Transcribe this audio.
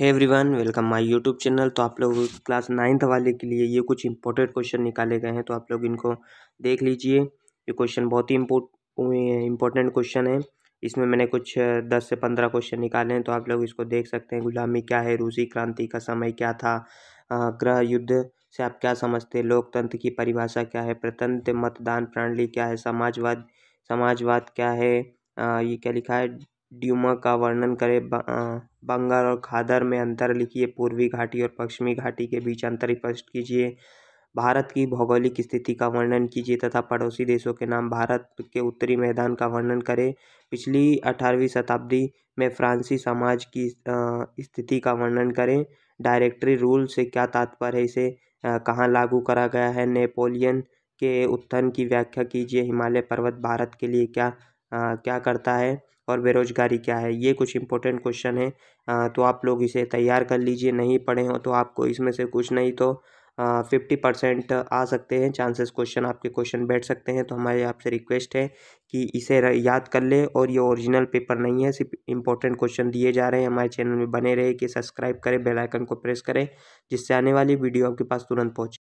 है everyone welcome my YouTube channel तो आप लोग क्लास नाइन्थ वाले के लिए ये कुछ इंपॉर्टेंट क्वेश्चन निकाले गए हैं तो आप लोग इनको देख लीजिए ये क्वेश्चन बहुत ही इम्पोर्टेंट क्वेश्चन है इसमें मैंने कुछ दस से पंद्रह क्वेश्चन निकाले हैं तो आप लोग इसको देख सकते हैं गुलामी क्या है रूसी क्रांति का समय क्या था ग्रह युद्ध से आप क्या समझते हैं लोकतंत्र की परिभाषा क्या है प्रतंत्र मतदान प्रणाली क्या है समाजवाद समाजवाद क्या है ये क्या लिखा है ड्यूमा का वर्णन करें बंगाल और खादर में अंतर लिखिए पूर्वी घाटी और पश्चिमी घाटी के बीच अंतर स्पष्ट कीजिए भारत की भौगोलिक स्थिति का वर्णन कीजिए तथा पड़ोसी देशों के नाम भारत के उत्तरी मैदान का वर्णन करें पिछली अठारहवीं शताब्दी में फ्रांसी समाज की स्थिति का वर्णन करें डायरेक्टरी रूल से क्या तात्पर्य है इसे कहाँ लागू करा गया है नेपोलियन के उत्थान की व्याख्या कीजिए हिमालय पर्वत भारत के लिए क्या क्या करता है और बेरोज़गारी क्या है ये कुछ इम्पोर्टेंट क्वेश्चन हैं तो आप लोग इसे तैयार कर लीजिए नहीं पढ़े हो तो आपको इसमें से कुछ नहीं तो फिफ्टी परसेंट आ सकते हैं चांसेस क्वेश्चन आपके क्वेश्चन बैठ सकते हैं तो हमारे आपसे रिक्वेस्ट है कि इसे याद कर ले और ये ओरिजिनल पेपर नहीं है सिर्फ इंपॉर्टेंट क्वेश्चन दिए जा रहे हैं हमारे चैनल में बने रहे कि सब्सक्राइब करें बेलाइकन को प्रेस करें जिससे आने वाली वीडियो आपके पास तुरंत पहुँचे